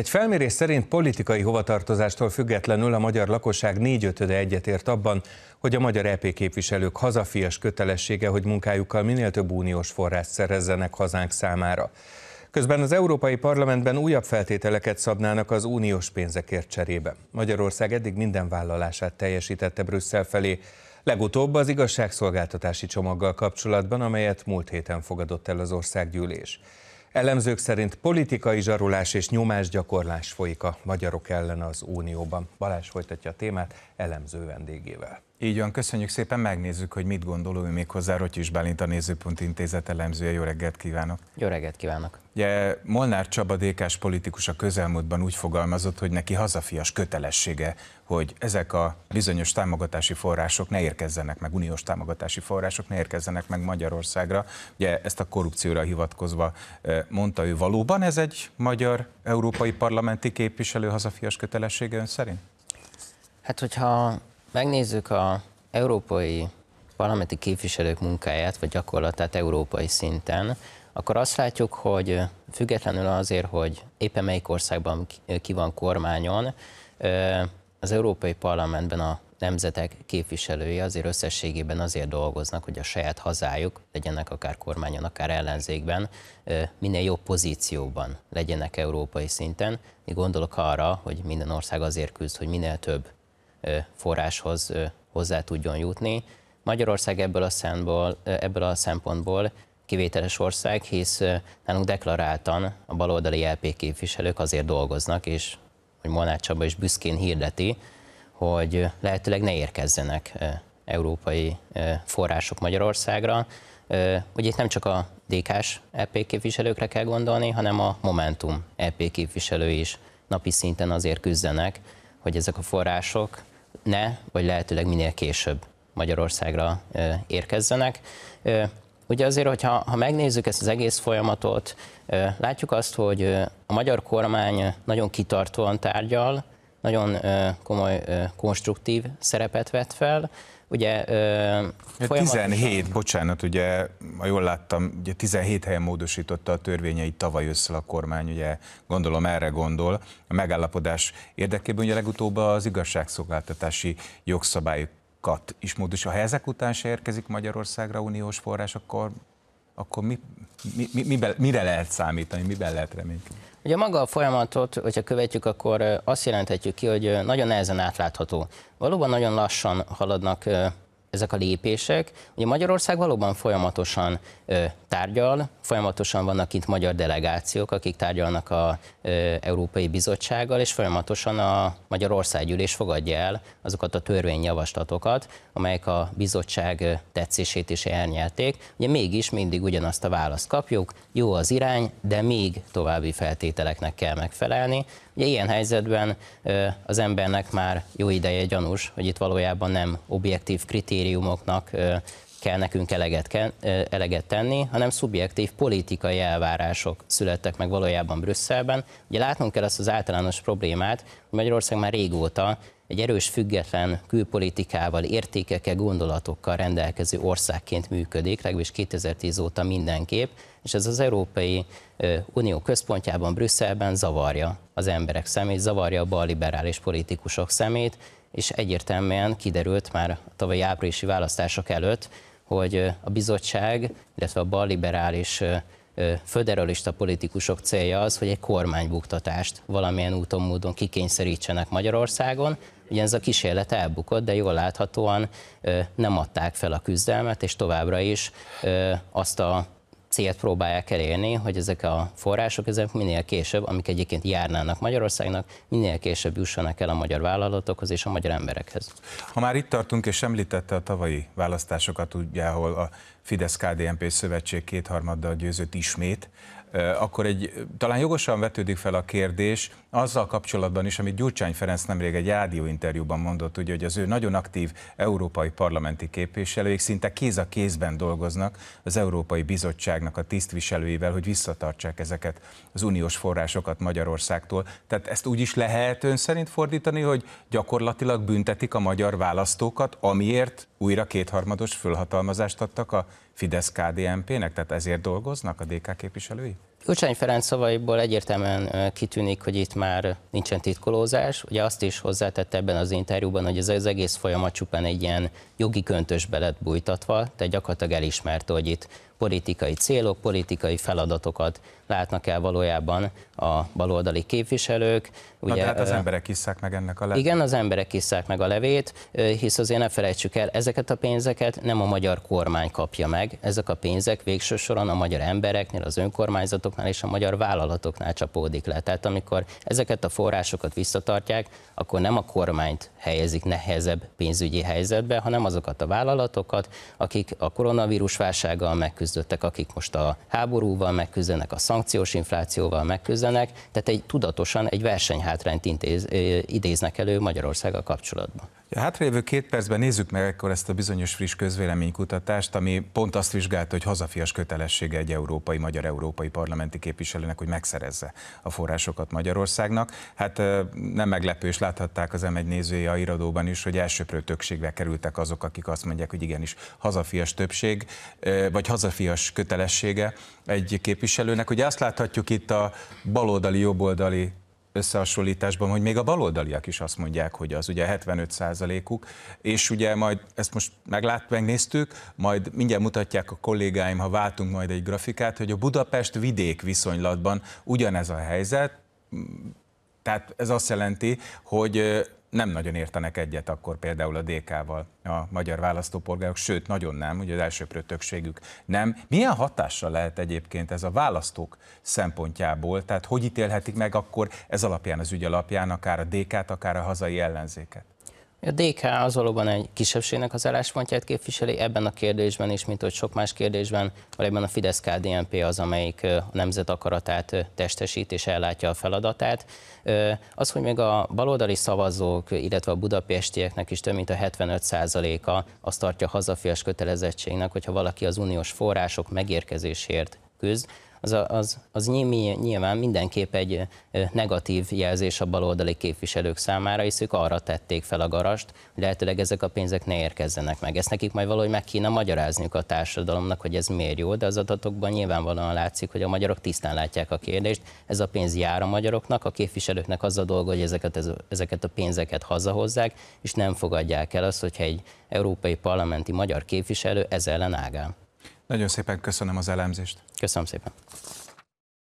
Egy felmérés szerint politikai hovatartozástól függetlenül a magyar lakosság négyötöde egyetért abban, hogy a magyar EP képviselők hazafias kötelessége, hogy munkájukkal minél több uniós forrást szerezzenek hazánk számára. Közben az Európai Parlamentben újabb feltételeket szabnának az uniós pénzekért cserébe. Magyarország eddig minden vállalását teljesítette Brüsszel felé, legutóbb az igazságszolgáltatási csomaggal kapcsolatban, amelyet múlt héten fogadott el az országgyűlés. Elemzők szerint politikai zsarolás és nyomásgyakorlás folyik a magyarok ellen az Unióban. Balázs folytatja a témát elemző vendégével. Így van, köszönjük szépen, megnézzük, hogy mit gondol ő még hozzá Rotyis Bálint a Nézőpont Intézet elemzője. Jó reggelt kívánok! Jó reggelt kívánok! Ugye Molnár Csaba DK-s politikus a közelmúltban úgy fogalmazott, hogy neki hazafias kötelessége, hogy ezek a bizonyos támogatási források ne érkezzenek meg, uniós támogatási források ne érkezzenek meg Magyarországra. Ugye ezt a korrupcióra hivatkozva eh, mondta ő valóban, ez egy magyar európai parlamenti képviselő hazafias kötelessége ön szerint? Hát, hogyha megnézzük a európai parlamenti képviselők munkáját, vagy gyakorlatát európai szinten, akkor azt látjuk, hogy függetlenül azért, hogy éppen melyik országban ki van kormányon, az Európai Parlamentben a nemzetek képviselői azért összességében azért dolgoznak, hogy a saját hazájuk, legyenek akár kormányon, akár ellenzékben, minél jobb pozícióban legyenek európai szinten. Mi gondolok arra, hogy minden ország azért küzd, hogy minél több forráshoz hozzá tudjon jutni. Magyarország ebből a, szempontból, ebből a szempontból kivételes ország, hisz nálunk deklaráltan a baloldali LP képviselők azért dolgoznak, és hogy Molnár Csaba is büszkén hirdeti, hogy lehetőleg ne érkezzenek európai források Magyarországra. Ugye itt nem csak a DK-s LP képviselőkre kell gondolni, hanem a Momentum LP képviselői is napi szinten azért küzdenek, hogy ezek a források ne, vagy lehetőleg minél később Magyarországra érkezzenek. Ugye azért, hogyha ha megnézzük ezt az egész folyamatot, látjuk azt, hogy a magyar kormány nagyon kitartóan tárgyal, nagyon komoly konstruktív szerepet vett fel, Ugye, ö, hát folyamatosan... 17, bocsánat, ugye, ha jól láttam, ugye 17 helyen módosította a törvényeit tavaly ősszel a kormány, ugye gondolom erre gondol. A megállapodás érdekében ugye legutóbb az igazságszolgáltatási jogszabályokat is módosít. Ha ezek után se érkezik Magyarországra uniós forrás, akkor, akkor mi, mi, mi, mi, mire lehet számítani, miben lehet reménykedni? Ugye maga a folyamatot, hogyha követjük, akkor azt jelenthetjük ki, hogy nagyon nehezen átlátható. Valóban nagyon lassan haladnak ezek a lépések. Ugye Magyarország valóban folyamatosan ö, tárgyal, folyamatosan vannak itt magyar delegációk, akik tárgyalnak a ö, Európai Bizottsággal, és folyamatosan a Magyarország gyűlés fogadja el azokat a törvényjavaslatokat, amelyek a bizottság tetszését is elnyelték. Ugye mégis mindig ugyanazt a választ kapjuk, jó az irány, de még további feltételeknek kell megfelelni. Ugye ilyen helyzetben ö, az embernek már jó ideje gyanús, hogy itt valójában nem objektív kritérium, kritériumoknak kell nekünk eleget, eleget tenni, hanem szubjektív politikai elvárások születtek meg valójában Brüsszelben. Ugye látnunk kell azt az általános problémát, hogy Magyarország már régóta egy erős, független külpolitikával, értékekkel, gondolatokkal rendelkező országként működik, legalábbis 2010 óta mindenképp, és ez az Európai Unió központjában, Brüsszelben zavarja az emberek szemét, zavarja a balliberális politikusok szemét, és egyértelműen kiderült már a tavalyi áprilisi választások előtt, hogy a bizottság, illetve a balliberális föderalista politikusok célja az, hogy egy kormánybuktatást valamilyen úton, módon kikényszerítsenek Magyarországon. Ugye ez a kísérlet elbukott, de jól láthatóan nem adták fel a küzdelmet, és továbbra is azt a célt próbálják elérni, hogy ezek a források ezek minél később, amik egyébként járnának Magyarországnak, minél később jussanak el a magyar vállalatokhoz és a magyar emberekhez. Ha már itt tartunk, és említette a tavalyi választásokat, ugye, ahol a fidesz KDMP szövetség kétharmaddal győzött ismét, akkor egy, talán jogosan vetődik fel a kérdés azzal kapcsolatban is, amit Gyurcsány Ferenc nemrég egy interjúban mondott, ugye, hogy az ő nagyon aktív európai parlamenti képviselőik szinte kéz a kézben dolgoznak az Európai Bizottság bizottságnak a tisztviselőivel, hogy visszatartsák ezeket az uniós forrásokat Magyarországtól. Tehát ezt úgy is lehet ön szerint fordítani, hogy gyakorlatilag büntetik a magyar választókat, amiért újra kétharmados fölhatalmazást adtak a Fidesz-KDNP-nek? Tehát ezért dolgoznak a DK képviselői? Gyurcsány Ferenc szavaiból egyértelműen kitűnik, hogy itt már nincsen titkolózás. Ugye azt is hozzátette ebben az interjúban, hogy ez az egész folyamat csupán egy ilyen jogi köntösbe lett bújtatva, tehát gyakorlatilag elismerte, hogy itt politikai célok, politikai feladatokat látnak el valójában a baloldali képviselők. Ugye, Na, de hát az emberek hiszák meg ennek a levét. Igen, az emberek hiszák meg a levét, hisz azért ne felejtsük el, ezeket a pénzeket nem a magyar kormány kapja meg, ezek a pénzek végső soron a magyar embereknél, az önkormányzatoknál és a magyar vállalatoknál csapódik le. Tehát amikor ezeket a forrásokat visszatartják, akkor nem a kormányt helyezik nehezebb pénzügyi helyzetbe, hanem azokat a vállalatokat, akik a koronavírus válsággal megküzdenek kezdődtek, akik most a háborúval megküzdenek, a szankciós inflációval megküzdenek, tehát egy tudatosan egy versenyhátrányt intéz, idéznek elő Magyarországgal kapcsolatban. A hátrajövő két percben nézzük meg ekkor ezt a bizonyos friss közvéleménykutatást, ami pont azt vizsgálta, hogy hazafias kötelessége egy európai, magyar európai parlamenti képviselőnek, hogy megszerezze a forrásokat Magyarországnak. Hát nem meglepő, és láthatták az M1 nézője a iradóban is, hogy elsőprő többségbe kerültek azok, akik azt mondják, hogy igenis hazafias többség, vagy hazafias kötelessége egy képviselőnek. Ugye azt láthatjuk itt a baloldali, jobboldali összehasonlításban, hogy még a baloldaliak is azt mondják, hogy az ugye 75 százalékuk, és ugye majd ezt most meglát, megnéztük, majd mindjárt mutatják a kollégáim, ha váltunk majd egy grafikát, hogy a Budapest-vidék viszonylatban ugyanez a helyzet, tehát ez azt jelenti, hogy nem nagyon értenek egyet akkor például a DK-val a magyar választópolgárok, sőt, nagyon nem, ugye az elsőprő többségük nem. Milyen hatással lehet egyébként ez a választók szempontjából, tehát hogy ítélhetik meg akkor ez alapján, az ügy alapján akár a DK-t, akár a hazai ellenzéket? A DK az valóban egy kisebbségnek az álláspontját képviseli ebben a kérdésben is, mint hogy sok más kérdésben, valójában a fidesz KDNP az, amelyik a nemzet akaratát testesít és ellátja a feladatát. Az, hogy még a baloldali szavazók, illetve a budapestieknek is több mint a 75%-a azt tartja hazafias kötelezettségnek, hogyha valaki az uniós források megérkezésért küzd, az, az, az nyilván mindenképp egy negatív jelzés a baloldali képviselők számára, hisz ők arra tették fel a garast, hogy lehetőleg ezek a pénzek ne érkezzenek meg. Ezt nekik majd valahogy meg kéne magyarázniuk a társadalomnak, hogy ez miért jó, de az adatokban nyilvánvalóan látszik, hogy a magyarok tisztán látják a kérdést. Ez a pénz jár a magyaroknak, a képviselőknek az a dolga, hogy ezeket, ezeket a pénzeket hazahozzák, és nem fogadják el azt, hogyha egy európai parlamenti magyar képviselő ez ellen ágál. Nagyon szépen köszönöm az elemzést. Köszönöm szépen.